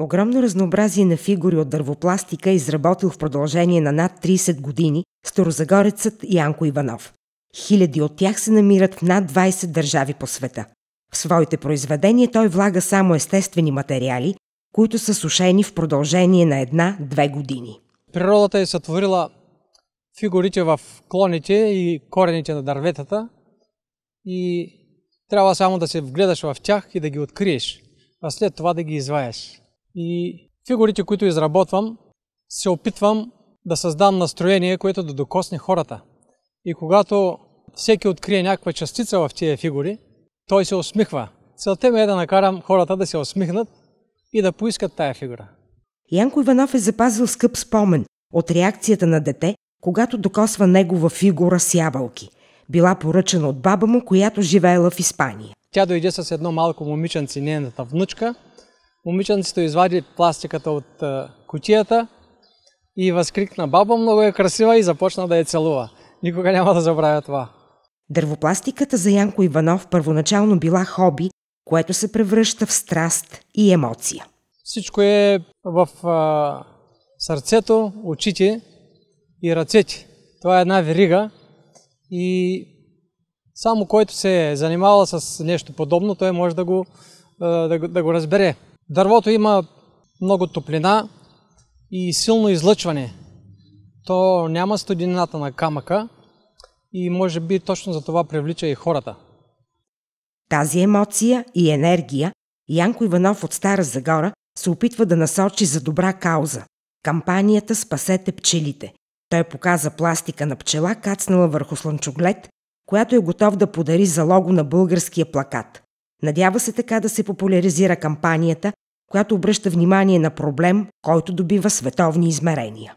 Огромно разнообразие на фигури от дървопластика е изработил в продължение на над 30 години старозагорецът Янко Иванов. Хиляди от тях се намират в над 20 държави по света. В своите произведения той влага само естествени материали, които са сушени в продължение на една-две години. Природата е сътворила фигурите в клоните и корените на дърветата и трябва само да се вгледаш в тях и да ги откриеш, а след това да ги изваяш. И фигурите, които изработвам, се опитвам да създам настроение, което да докосне хората. И когато всеки открие някаква частица в тези фигури, той се усмихва. Целта ми е да накарам хората да се усмихнат и да поискат тая фигура. Янко Иванов е запазил скъп спомен от реакцията на дете, когато докосва негова фигура с ябълки. Била поръчена от баба му, която живеела в Испания. Тя дойде с едно малко момиченце, нейната внучка – Момиченцето извади пластиката от кутията и възкрикна «Баба много е красива» и започна да я целува. Никога няма да забравя това. Дървопластиката за Янко Иванов първоначално била хоби, което се превръща в страст и емоция. Всичко е в а, сърцето, очите и ръцете. Това е една верига и само който се е занимавал с нещо подобно, той може да го, да, да го разбере. Дървото има много топлина и силно излъчване. То няма студината на камъка и може би точно за това привлича и хората. Тази емоция и енергия Янко Иванов от Стара Загора се опитва да насочи за добра кауза – кампанията «Спасете пчелите». Той показа пластика на пчела, кацнала върху слънчоглед, която е готов да подари залого на българския плакат. Надява се така да се популяризира кампанията която обръща внимание на проблем, който добива световни измерения.